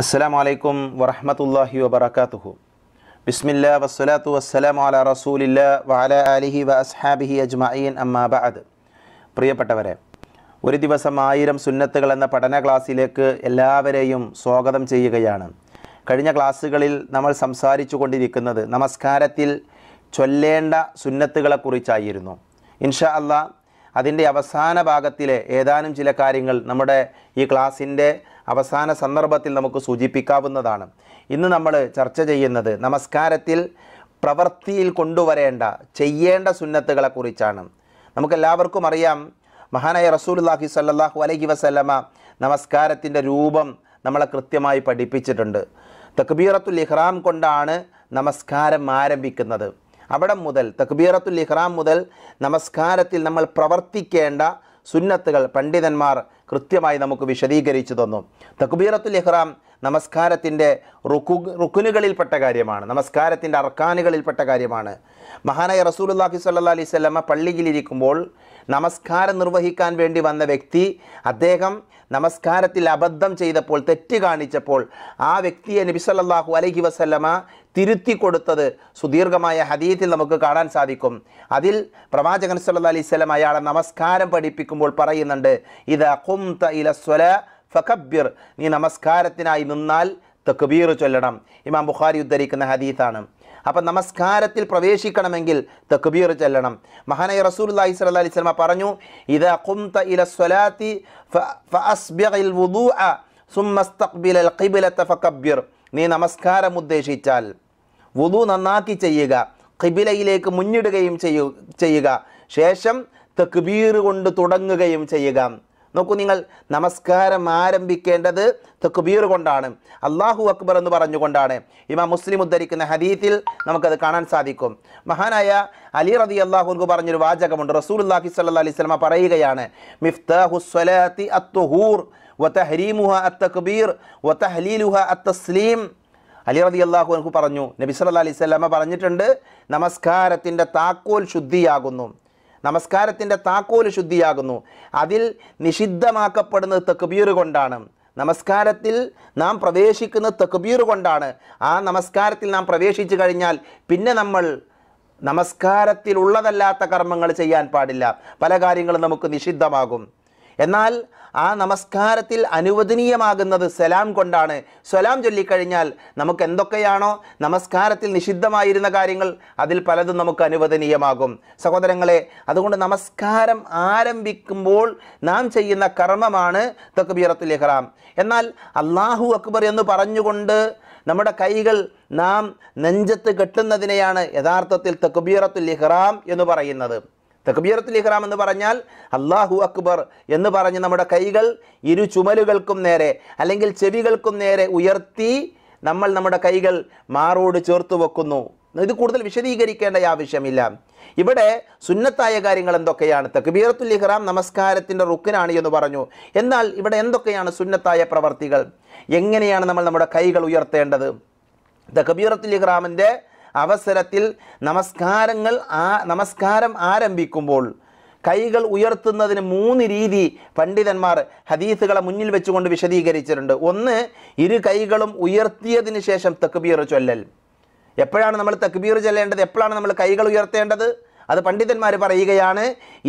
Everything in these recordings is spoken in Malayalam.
അസ്സലാം വലൈക്കും വറഹമത്തല്ലാഹി വബർക്കാത്തുഹു ബിസ്മില്ല വസ്സലാത്തു വസ്സലാമു അല റസൂലില്ല വഅല അലിഹി വ അസ്ഹാബിഹി അജ്മഈൻ അമ്മാ ബഅദ് പ്രിയപ്പെട്ടവരെ ഒരു ദിവസം ആയിരം സുന്നത്തുകൾ എന്ന പഠന ക്ലാസ്സിലേക്ക് എല്ലാവരെയും സ്വാഗതം ചെയ്യുകയാണ് കഴിഞ്ഞ ക്ലാസ്സുകളിൽ നമ്മൾ സംസാരിച്ചു കൊണ്ടിരിക്കുന്നത് നമസ്കാരത്തിൽ ചൊല്ലേണ്ട സുന്നത്തുകളെക്കുറിച്ചായിരുന്നു ഇൻഷാ അല്ലാ അതിൻ്റെ അവസാന ഭാഗത്തിലെ ഏതാനും ചില കാര്യങ്ങൾ നമ്മുടെ ഈ ക്ലാസ്സിൻ്റെ അവസാന സന്ദർഭത്തിൽ നമുക്ക് സൂചിപ്പിക്കാവുന്നതാണ് ഇന്ന് നമ്മൾ ചർച്ച ചെയ്യുന്നത് നമസ്കാരത്തിൽ പ്രവൃത്തിയിൽ കൊണ്ടുവരേണ്ട ചെയ്യേണ്ട സുന്നത്തുകളെക്കുറിച്ചാണ് നമുക്കെല്ലാവർക്കും അറിയാം മഹാനായ റസൂലുല്ലാഹി സല്ലാഹു അലൈഹി വസല്ലമ നമസ്കാരത്തിൻ്റെ രൂപം നമ്മളെ കൃത്യമായി പഠിപ്പിച്ചിട്ടുണ്ട് തക്ബീറത്തുൽ ഇഹ്റാം കൊണ്ടാണ് നമസ്കാരം ആരംഭിക്കുന്നത് അവിടെ മുതൽ തക്ബീറത്തുൽ ഇഹ്റാം മുതൽ നമസ്കാരത്തിൽ നമ്മൾ പ്രവർത്തിക്കേണ്ട സുന്നത്തുകൾ പണ്ഡിതന്മാർ കൃത്യമായി നമുക്ക് വിശദീകരിച്ചു തന്നു തക്ബീറത്തുൽ ഇഹ്റാം നമസ്കാരത്തിൻ്റെ റുക്കു റുക്കുനുകളിൽപ്പെട്ട കാര്യമാണ് നമസ്കാരത്തിൻ്റെ അർക്കാനുകളിൽപ്പെട്ട കാര്യമാണ് മഹാനായ റസൂലുല്ലാഹി സല്ലാ അലൈഹി സ്വലമ പള്ളിയിലിരിക്കുമ്പോൾ നമസ്കാരം നിർവഹിക്കാൻ വേണ്ടി വന്ന വ്യക്തി അദ്ദേഹം നമസ്കാരത്തിൽ അബദ്ധം ചെയ്തപ്പോൾ തെറ്റ് കാണിച്ചപ്പോൾ ആ വ്യക്തിയെ നബി സല്ലാഹു അലൈഹി വസല്ലമ തിരുത്തി കൊടുത്തത് സുദീർഘമായ ഹദീത്തിൽ നമുക്ക് കാണാൻ സാധിക്കും അതിൽ പ്രവാചകൻ സല്ലാ അലൈഹി സ്വലം അയാളെ നമസ്കാരം പഠിപ്പിക്കുമ്പോൾ പറയുന്നുണ്ട് ഇത് അഖും ത ഇല സ്വല ഫക്കബിർ നീ നമസ്കാരത്തിനായി നിന്നാൽ തക്ബീർ ചൊല്ലണം ഇമാം ബുഖാരി ഉദ്ധരിക്കുന്ന ഹദീത്താണ് അപ്പം നമസ്കാരത്തിൽ പ്രവേശിക്കണമെങ്കിൽ തക്ബീർ ചൊല്ലണം മഹാനായ റസൂൽ അല്ലാഹി അലൈഹി സ്വലമ പറഞ്ഞു ഇത് ഖുംത വുദൂഅ നീ നമസ്കാരം ഉദ്ദേശിച്ചാൽ വുദു നന്നാക്കി ചെയ്യുക കിബിലയിലേക്ക് മുന്നിടുകയും ചെയ്യുക ശേഷം തക്ബീർ കൊണ്ട് തുടങ്ങുകയും ചെയ്യുക നോക്കൂ നിങ്ങൾ നമസ്കാരം ആരംഭിക്കേണ്ടത് തക്ബീർ കൊണ്ടാണ് അള്ളാഹു അക്ബർ എന്ന് പറഞ്ഞുകൊണ്ടാണ് ഇമാം മുസ്ലിം ഉദ്ധരിക്കുന്ന ഹദീത്തിൽ നമുക്കത് കാണാൻ സാധിക്കും മഹാനായ അലി റതി അള്ളാഹുക്ക് പറഞ്ഞൊരു വാചകമുണ്ട് റസൂൽ അള്ളാഹി സല്ല അലൈഹി സ്വലമ പറയുകയാണ് അത്തക്ബീർ അത്തസ്ലീം അലി റതി അള്ളാഹു എനിക്ക് പറഞ്ഞു നബി സല്ലാ അലൈഹി സ്വലമ പറഞ്ഞിട്ടുണ്ട് നമസ്കാരത്തിൻ്റെ താക്കോൽ ശുദ്ധിയാകുന്നു നമസ്കാരത്തിൻ്റെ താക്കോല് ശുദ്ധിയാകുന്നു അതിൽ നിഷിദ്ധമാക്കപ്പെടുന്നത് തെക്കുബീർ കൊണ്ടാണ് നമസ്കാരത്തിൽ നാം പ്രവേശിക്കുന്ന തെക്കുബീർ കൊണ്ടാണ് ആ നമസ്കാരത്തിൽ നാം പ്രവേശിച്ചു കഴിഞ്ഞാൽ പിന്നെ നമ്മൾ നമസ്കാരത്തിലുള്ളതല്ലാത്ത കർമ്മങ്ങൾ ചെയ്യാൻ പാടില്ല പല കാര്യങ്ങളും നമുക്ക് നിഷിദ്ധമാകും എന്നാൽ ആ നമസ്കാരത്തിൽ അനുവദനീയമാകുന്നത് സലാം കൊണ്ടാണ് സലാം ചൊല്ലിക്കഴിഞ്ഞാൽ നമുക്ക് എന്തൊക്കെയാണോ നമസ്കാരത്തിൽ നിഷിദ്ധമായിരുന്ന കാര്യങ്ങൾ അതിൽ പലതും നമുക്ക് അനുവദനീയമാകും സഹോദരങ്ങളെ അതുകൊണ്ട് നമസ്കാരം ആരംഭിക്കുമ്പോൾ നാം ചെയ്യുന്ന കർമ്മമാണ് തക്ബീറത്തുൽ ഇഹ്റാം എന്നാൽ അള്ളാഹു അക്ബർ എന്ന് പറഞ്ഞുകൊണ്ട് നമ്മുടെ കൈകൾ നാം നെഞ്ചത്ത് കെട്ടുന്നതിനെയാണ് യഥാർത്ഥത്തിൽ തക്ബീറത്തുൽ ഇഹ്റാം എന്ന് പറയുന്നത് തക്ബീറത്തുൽ ഇഹ്റാം എന്ന് പറഞ്ഞാൽ അള്ളാഹു അക്ബർ എന്ന് പറഞ്ഞ് നമ്മുടെ കൈകൾ ഇരു ചുമലുകൾക്കും നേരെ അല്ലെങ്കിൽ ചെവികൾക്കും നേരെ ഉയർത്തി നമ്മൾ നമ്മുടെ കൈകൾ മാറോട് ചേർത്ത് വെക്കുന്നു ഇത് കൂടുതൽ വിശദീകരിക്കേണ്ട ആവശ്യമില്ല ഇവിടെ സുന്നത്തായ കാര്യങ്ങൾ എന്തൊക്കെയാണ് തക്ബീറത്തുൽ ഇഹ്റാം നമസ്കാരത്തിൻ്റെ റുക്കിനാണ് എന്ന് പറഞ്ഞു എന്നാൽ ഇവിടെ എന്തൊക്കെയാണ് സുന്നത്തായ പ്രവർത്തികൾ എങ്ങനെയാണ് നമ്മൾ നമ്മുടെ കൈകൾ ഉയർത്തേണ്ടത് തക്ബീറത്തുൽ ഇഹ്റാമിൻ്റെ അവസരത്തിൽ നമസ്കാരങ്ങൾ ആ നമസ്കാരം ആരംഭിക്കുമ്പോൾ കൈകൾ ഉയർത്തുന്നതിന് മൂന്ന് രീതി പണ്ഡിതന്മാർ ഹദീസുകളെ മുന്നിൽ വെച്ചുകൊണ്ട് വിശദീകരിച്ചിട്ടുണ്ട് ഒന്ന് ഇരു കൈകളും ഉയർത്തിയതിന് ശേഷം തക്ബീർ ചൊല്ലൽ എപ്പോഴാണ് നമ്മൾ തക്ബീർ ചൊല്ലേണ്ടത് എപ്പോഴാണ് നമ്മൾ കൈകൾ ഉയർത്തേണ്ടത് അത് പണ്ഡിതന്മാർ പറയുകയാണ്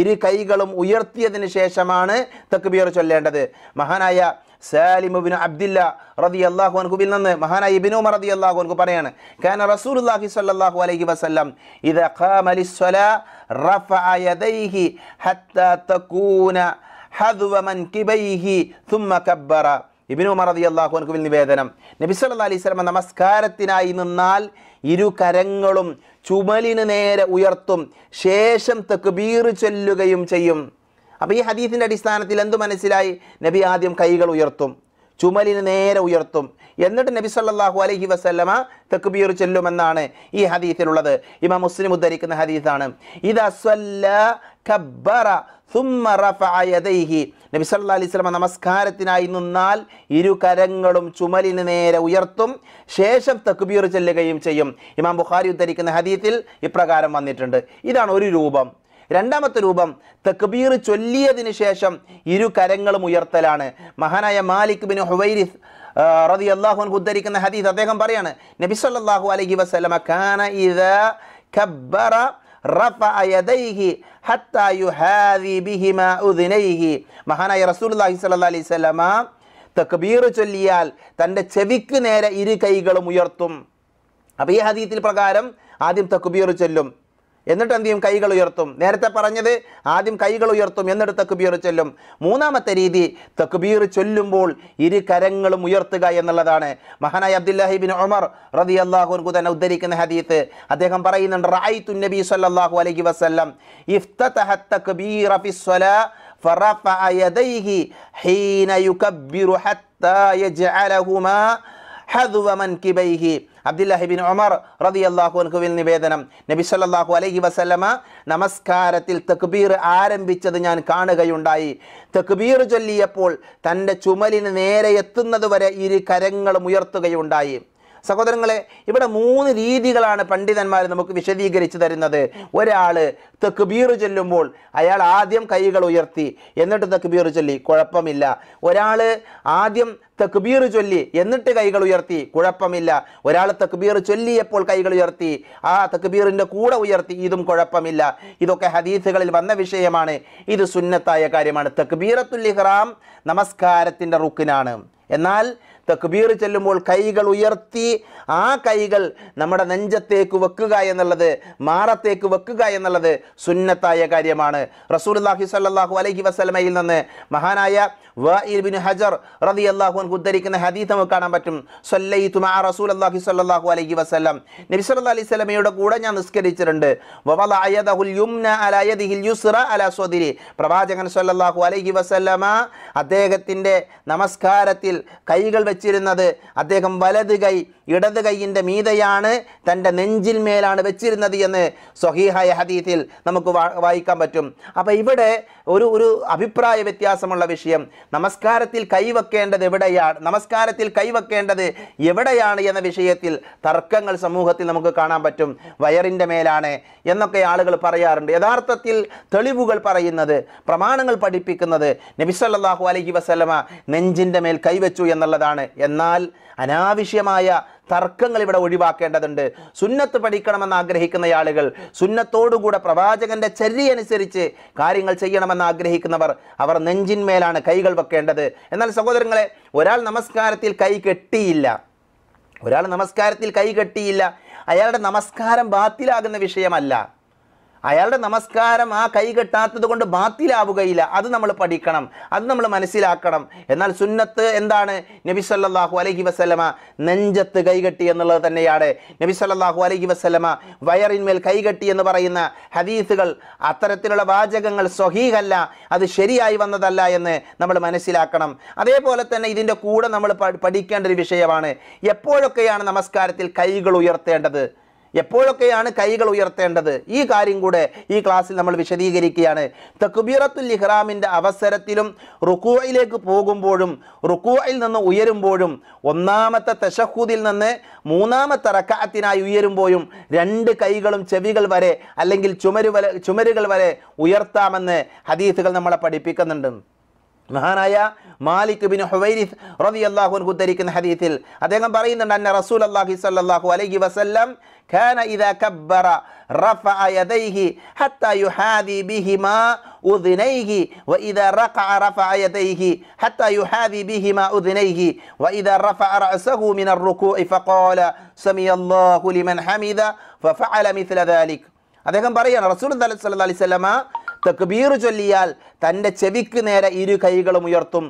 ഇരു കൈകളും ഉയർത്തിയതിന് ശേഷമാണ് തക്ബീർ ചൊല്ലേണ്ടത് മഹാനായ സാലിമുബിന് അബ്ദില്ല റതി അള്ളാഹു അൻകുബിൽ നിന്ന് മഹാനായ ഇബിനു റതി അള്ളാഹു അൻകു പറയാണ് കാന റസൂൽ അള്ളാഹി സല്ലാഹു അലൈഹി വസ്ലം ഇത് ഇബിനു മറതി അള്ളാഹു അൻകുവിൽ നിവേദനം നബി നബിസ്വല്ലാ അലൈഹി വസല്ലം നമസ്കാരത്തിനായി നിന്നാൽ ഇരു കരങ്ങളും ചുമലിന് നേരെ ഉയർത്തും ശേഷം തക്ബീർ ചൊല്ലുകയും ചെയ്യും അപ്പോൾ ഈ ഹദീഫിൻ്റെ അടിസ്ഥാനത്തിൽ എന്തു മനസ്സിലായി നബി ആദ്യം കൈകൾ ഉയർത്തും ചുമലിന് നേരെ ഉയർത്തും എന്നിട്ട് നബി സല്ലാഹു അലഹി വസ്ല്ലമ തെക്കുബിയർ ചെല്ലുമെന്നാണ് ഈ ഹദീസിലുള്ളത് ഇമ മുസ്ലിം ഉദ്ധരിക്കുന്ന ഹദീസാണ് ഇത് നബി സല്ലാ അലൈഹി നമസ്കാരത്തിനായി നിന്നാൽ ഇരു കരങ്ങളും ചുമലിന് നേരെ ഉയർത്തും ശേഷം തക്ബീർ ചെല്ലുകയും ചെയ്യും ഇമാം ബുഖാരി ഉദ്ധരിക്കുന്ന ഹദീത്തിൽ ഇപ്രകാരം വന്നിട്ടുണ്ട് ഇതാണ് ഒരു രൂപം രണ്ടാമത്തെ രൂപം തക്ബീർ ചൊല്ലിയതിന് ശേഷം ഇരു കരങ്ങളും ഉയർത്തലാണ് മഹാനായ മാലിക് ബിൻ ഹുവൈരിസ് റതി അള്ളാഹു ഉദ്ധരിക്കുന്ന ഹദീസ് അദ്ദേഹം പറയാണ് നബിസ്വല്ലാഹു അലൈഹി വസ്ലമ കാന മഹാനായ റസൂൽ അലൈഹി അലൈഹി സ്വലമ തക്ബീർ ചൊല്ലിയാൽ തൻ്റെ ചെവിക്ക് നേരെ ഇരു കൈകളും ഉയർത്തും അപ്പോൾ ഈ ഹദീത്തിൽ പ്രകാരം ആദ്യം തക്ബീർ ചൊല്ലും എന്നിട്ട് എന്ത് ചെയ്യും കൈകൾ ഉയർത്തും നേരത്തെ പറഞ്ഞത് ആദ്യം കൈകൾ ഉയർത്തും എന്നിട്ട് തെക്കുബീർ ചൊല്ലും മൂന്നാമത്തെ രീതി തക്ബീർ ചൊല്ലുമ്പോൾ ഇരു കരങ്ങളും ഉയർത്തുക എന്നുള്ളതാണ് മഹാനായ അബ്ദുല്ലാഹിബിൻ ഒമർ റതി അള്ളാഹുർക്കു തന്നെ ഉദ്ധരിക്കുന്ന ഹദീത്ത് അദ്ദേഹം പറയുന്നുണ്ട് റായിത്തു നബി സല്ലാഹു അലൈഹി വസ്ലം ഇഫ്തഹ തക്ബീർ فرفع يديه حين يكبر حتى يجعلهما അബ്ദുല്ലാഹിബിൻ ഒമർ റതി അള്ളാഹുവിൽ നിവേദനം നബി സല്ലാഹു അലൈഹി വസല്ലമ നമസ്കാരത്തിൽ തെക്ബീർ ആരംഭിച്ചത് ഞാൻ കാണുകയുണ്ടായി തെക്ബീർ ചൊല്ലിയപ്പോൾ തൻ്റെ ചുമലിന് നേരെ എത്തുന്നതുവരെ ഇരു കരങ്ങളും ഉയർത്തുകയുണ്ടായി സഹോദരങ്ങളെ ഇവിടെ മൂന്ന് രീതികളാണ് പണ്ഡിതന്മാർ നമുക്ക് വിശദീകരിച്ചു തരുന്നത് ഒരാൾ തെക്കുബീർ ചൊല്ലുമ്പോൾ അയാൾ ആദ്യം കൈകൾ ഉയർത്തി എന്നിട്ട് തെക്കുബീർ ചൊല്ലി കുഴപ്പമില്ല ഒരാൾ ആദ്യം തെക്കുബീർ ചൊല്ലി എന്നിട്ട് കൈകൾ ഉയർത്തി കുഴപ്പമില്ല ഒരാൾ തെക്കുബീർ ചൊല്ലിയപ്പോൾ കൈകൾ ഉയർത്തി ആ തെക്കുബീറിൻ്റെ കൂടെ ഉയർത്തി ഇതും കുഴപ്പമില്ല ഇതൊക്കെ ഹദീസുകളിൽ വന്ന വിഷയമാണ് ഇത് സുന്നത്തായ കാര്യമാണ് തെക്കുബീറത്തുൽ ഇഹ്റാം നമസ്കാരത്തിൻ്റെ റുക്കിനാണ് എന്നാൽ തക്ബീർ ചെല്ലുമ്പോൾ കൈകൾ ഉയർത്തി ആ കൈകൾ നമ്മുടെ നെഞ്ചത്തേക്ക് വെക്കുക എന്നുള്ളത് മാറത്തേക്ക് വെക്കുക എന്നുള്ളത് സുന്നത്തായ കാര്യമാണ് റസൂൽ അള്ളാഹി സല്ലാഹു അലൈഹി വസ്ലമയിൽ നിന്ന് മഹാനായ വബിൻ ഹജർ റതി അള്ളാഹു ഉദ്ധരിക്കുന്ന ഹദീത്ത് നമുക്ക് കാണാൻ പറ്റും സൊല്ലയിത്തു ആ റസൂൽ അള്ളാഹി സല്ലാഹു അലൈഹി വസ്ലം നബി സല്ല അലൈഹി സ്വലമയുടെ കൂടെ ഞാൻ നിസ്കരിച്ചിട്ടുണ്ട് പ്രവാചകൻ സല്ലാഹു അലൈഹി വസ്ലമ അദ്ദേഹത്തിൻ്റെ നമസ്കാരത്തിൽ കൈകൾ വെച്ച് വെച്ചിരുന്നത് അദ്ദേഹം വലത് കൈ ഇടത് കൈയിൻ്റെ മീതയാണ് തൻ്റെ നെഞ്ചിൽ മേലാണ് വെച്ചിരുന്നത് എന്ന് സ്വഹീഹായ ഹദീത്തിൽ നമുക്ക് വായിക്കാൻ പറ്റും അപ്പോൾ ഇവിടെ ഒരു ഒരു അഭിപ്രായ വ്യത്യാസമുള്ള വിഷയം നമസ്കാരത്തിൽ കൈവെക്കേണ്ടത് എവിടെയാണ് നമസ്കാരത്തിൽ കൈവെക്കേണ്ടത് എവിടെയാണ് എന്ന വിഷയത്തിൽ തർക്കങ്ങൾ സമൂഹത്തിൽ നമുക്ക് കാണാൻ പറ്റും വയറിൻ്റെ മേലാണ് എന്നൊക്കെ ആളുകൾ പറയാറുണ്ട് യഥാർത്ഥത്തിൽ തെളിവുകൾ പറയുന്നത് പ്രമാണങ്ങൾ പഠിപ്പിക്കുന്നത് നബിസല്ലാഹു അലഹി വസ്ലമ നെഞ്ചിൻ്റെ മേൽ കൈവച്ചു എന്നുള്ളതാണ് എന്നാൽ അനാവശ്യമായ തർക്കങ്ങൾ ഇവിടെ ഒഴിവാക്കേണ്ടതുണ്ട് സുന്നത്ത് പഠിക്കണമെന്ന് ആഗ്രഹിക്കുന്ന ആളുകൾ സുന്നത്തോടുകൂടെ പ്രവാചകന്റെ അനുസരിച്ച് കാര്യങ്ങൾ ചെയ്യണമെന്ന് ആഗ്രഹിക്കുന്നവർ അവർ നെഞ്ചിന്മേലാണ് കൈകൾ വെക്കേണ്ടത് എന്നാൽ സഹോദരങ്ങളെ ഒരാൾ നമസ്കാരത്തിൽ കൈ കെട്ടിയില്ല ഒരാൾ നമസ്കാരത്തിൽ കൈ കെട്ടിയില്ല അയാളുടെ നമസ്കാരം ബാത്തിലാകുന്ന വിഷയമല്ല അയാളുടെ നമസ്കാരം ആ കൈ കെട്ടാത്തത് കൊണ്ട് ബാത്തിലാവുകയില്ല അത് നമ്മൾ പഠിക്കണം അത് നമ്മൾ മനസ്സിലാക്കണം എന്നാൽ സുന്നത്ത് എന്താണ് നബി സല്ലാഹു അലഹി വസ്ലമ നെഞ്ചത്ത് കൈകെട്ടി എന്നുള്ളത് തന്നെയാണ് നബി സല്ലാഹു അലഹി വസ്ലമ വയറിന്മേൽ കൈകെട്ടി എന്ന് പറയുന്ന ഹദീസുകൾ അത്തരത്തിലുള്ള വാചകങ്ങൾ സ്വഹീഹല്ല അത് ശരിയായി വന്നതല്ല എന്ന് നമ്മൾ മനസ്സിലാക്കണം അതേപോലെ തന്നെ ഇതിൻ്റെ കൂടെ നമ്മൾ പഠിക്കേണ്ട ഒരു വിഷയമാണ് എപ്പോഴൊക്കെയാണ് നമസ്കാരത്തിൽ കൈകൾ ഉയർത്തേണ്ടത് എപ്പോഴൊക്കെയാണ് കൈകൾ ഉയർത്തേണ്ടത് ഈ കാര്യം കൂടെ ഈ ക്ലാസ്സിൽ നമ്മൾ വിശദീകരിക്കുകയാണ് തക്ബീറത്തുൽ ഇഹ്റാമിൻ്റെ അവസരത്തിലും റുക്കുവയിലേക്ക് പോകുമ്പോഴും റുക്കുവയിൽ നിന്ന് ഉയരുമ്പോഴും ഒന്നാമത്തെ തഷഹുദിൽ നിന്ന് മൂന്നാമത്തെ റക്കാത്തിനായി ഉയരുമ്പോഴും രണ്ട് കൈകളും ചെവികൾ വരെ അല്ലെങ്കിൽ ചുമരു ചുമരുകൾ വരെ ഉയർത്താമെന്ന് ഹദീസുകൾ നമ്മളെ പഠിപ്പിക്കുന്നുണ്ട് മഹാനായ മാലിക് ബിൻ عنه റതി അള്ളാഹുൻ ഉദ്ധരിക്കുന്ന ഹദീസിൽ അദ്ദേഹം പറയുന്നുണ്ട് അന്ന റസൂൽ അള്ളാഹി സല്ലാഹു അലൈഹി വസല്ലം كان إذا كبر رفع يديه حتى يحاذي بهما أذنيه وإذا رقع رفع يديه حتى يحاذي بهما أذنيه وإذا رفع رأسه من الركوع فقال سمي الله لمن حمد ففعل مثل ذلك رسول الله صلى الله عليه وسلم തക്ബീർ ചൊല്ലിയാൽ തൻ്റെ ചെവിക്ക് നേരെ ഇരു കൈകളും ഉയർത്തും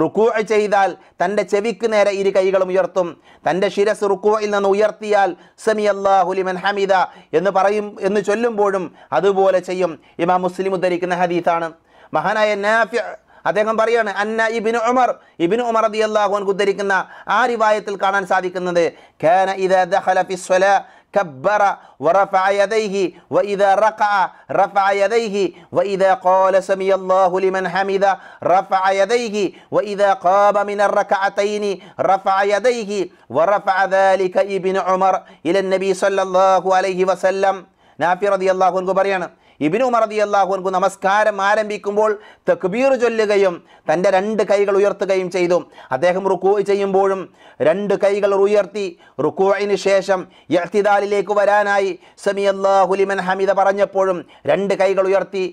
റുക്കൂ ചെയ്താൽ തൻ്റെ ചെവിക്ക് നേരെ ഇരു കൈകളും ഉയർത്തും തൻ്റെ ശിരസ് റുക്കുവയിൽ നിന്ന് ഉയർത്തിയാൽ സമി അള്ളാഹുലിമൻ ഹമീദ എന്ന് പറയും എന്ന് ചൊല്ലുമ്പോഴും അതുപോലെ ചെയ്യും ഇമാം മുസ്ലിം ഉദ്ധരിക്കുന്ന ഹദീസാണ് മഹാനായ നാഫി അദ്ദേഹം പറയാണ് അന്ന ഇബിൻ ഉമർ ഇബിൻ ഉമർ റളിയല്ലാഹു അൻഹു ഉദ്ധരിക്കുന്ന ആ റിവായത്തിൽ കാണാൻ സാധിക്കുന്നത് കാന ഇദാ ദഖല സ്വലാ كبر ورفع يديه وإذا رقع رفع يديه وإذا قال سمي الله لمن حمد رفع يديه وإذا قام من الركعتين رفع يديه ورفع ذلك ابن عمر إلى النبي صلى الله عليه وسلم نافي رضي الله عنه ഇബിനു മറദി അള്ളാഹുവിനു നമസ്കാരം ആരംഭിക്കുമ്പോൾ തക്ബീർ ചൊല്ലുകയും തൻ്റെ രണ്ട് കൈകൾ ഉയർത്തുകയും ചെയ്തു അദ്ദേഹം റുക്കൂ ചെയ്യുമ്പോഴും രണ്ട് കൈകൾ ഉയർത്തി റുക്കൂയിന് ശേഷം യഹ്തിദാലിലേക്ക് വരാനായി സമി അള്ളാഹുലിമൻ ഹമിദ പറഞ്ഞപ്പോഴും രണ്ട് കൈകൾ ഉയർത്തി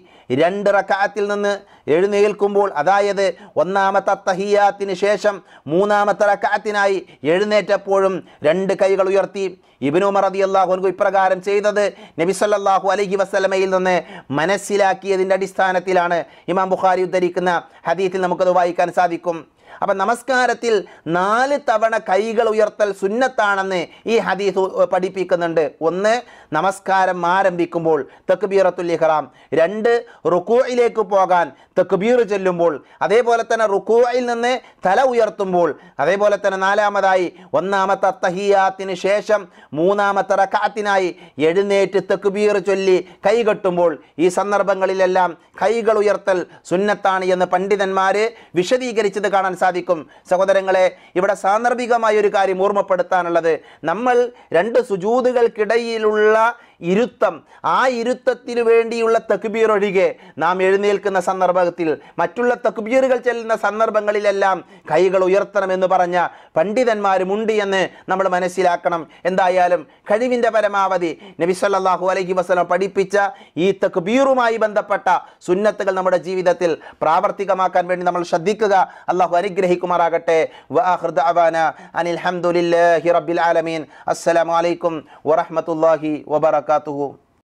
രണ്ട് റക്കാത്തിൽ നിന്ന് എഴുന്നേൽക്കുമ്പോൾ അതായത് ഒന്നാമത്തെ തഹിയാത്തിന് ശേഷം മൂന്നാമത്തെ റക്കാത്തിനായി എഴുന്നേറ്റപ്പോഴും രണ്ട് കൈകൾ ഉയർത്തി ഇബിനു മറദി അള്ളാഹുൻകു ഇപ്രകാരം ചെയ്തത് നബിസല്ലാഹു അലഹി വസ്ലമയിൽ നിന്ന് മനസ്സിലാക്കിയതിൻ്റെ അടിസ്ഥാനത്തിലാണ് ഇമാം ബുഖാരി ഉദ്ധരിക്കുന്ന ഹദീത്തിൽ നമുക്കത് വായിക്കാൻ സാധിക്കും അപ്പൊ നമസ്കാരത്തിൽ നാല് തവണ കൈകൾ ഉയർത്തൽ സുന്നത്താണെന്ന് ഈ ഹദീസ് പഠിപ്പിക്കുന്നുണ്ട് ഒന്ന് നമസ്കാരം ആരംഭിക്കുമ്പോൾ തെക്കുബീറത്തുൽ ഇഹ്റാം രണ്ട് റുക്കൂയിലേക്ക് പോകാൻ തെക്കുബീർ ചെല്ലുമ്പോൾ അതേപോലെ തന്നെ റുക്കൂയിൽ നിന്ന് തല ഉയർത്തുമ്പോൾ അതേപോലെ തന്നെ നാലാമതായി ഒന്നാമത്തെ തഹിയാത്തിന് ശേഷം മൂന്നാമത്തെ റക്കാത്തിനായി എഴുന്നേറ്റ് തെക്കുബീർ ചൊല്ലി കൈകെട്ടുമ്പോൾ ഈ സന്ദർഭങ്ങളിലെല്ലാം കൈകൾ ഉയർത്തൽ സുന്നത്താണ് എന്ന് പണ്ഡിതന്മാർ വിശദീകരിച്ചത് കാണാൻ സാധിക്കും സഹോദരങ്ങളെ ഇവിടെ സാന്ദർഭികമായ ഒരു കാര്യം ഓർമ്മപ്പെടുത്താനുള്ളത് നമ്മൾ രണ്ട് സുജൂതുകൾക്കിടയിലുള്ള ഇരുത്തം ആ ഇരുത്തത്തിനു വേണ്ടിയുള്ള തക്ബീർ ഒഴികെ നാം എഴുന്നേൽക്കുന്ന സന്ദർഭത്തിൽ മറ്റുള്ള തക്ബീറുകൾ ചെല്ലുന്ന സന്ദർഭങ്ങളിലെല്ലാം കൈകൾ ഉയർത്തണമെന്ന് പറഞ്ഞ പണ്ഡിതന്മാരുമുണ്ട് എന്ന് നമ്മൾ മനസ്സിലാക്കണം എന്തായാലും കഴിവിൻ്റെ പരമാവധി നബി സല്ലാഹു അലൈഹി വസ്ലം പഠിപ്പിച്ച ഈ തക്ബീറുമായി ബന്ധപ്പെട്ട സുന്നത്തുകൾ നമ്മുടെ ജീവിതത്തിൽ പ്രാവർത്തികമാക്കാൻ വേണ്ടി നമ്മൾ ശ്രദ്ധിക്കുക അള്ളാഹു അനുഗ്രഹിക്കുമാറാകട്ടെ അനിൽ അസ്സലാമലൈക്കും വറഹമത്തല്ലാഹി വാ मुलाकात हो